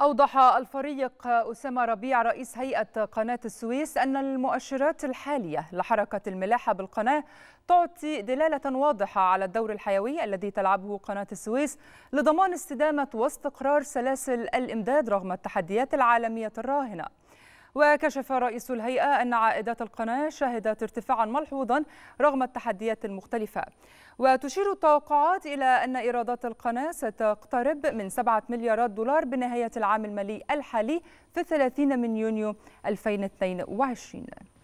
أوضح الفريق أسامة ربيع رئيس هيئة قناة السويس أن المؤشرات الحالية لحركة الملاحة بالقناة تعطي دلالة واضحة على الدور الحيوي الذي تلعبه قناة السويس لضمان استدامة واستقرار سلاسل الإمداد رغم التحديات العالمية الراهنة وكشف رئيس الهيئة أن عائدات القناة شهدت ارتفاعا ملحوظا رغم التحديات المختلفة وتشير التوقعات إلى أن إيرادات القناة ستقترب من 7 مليارات دولار بنهاية العام المالي الحالي في 30 من يونيو 2022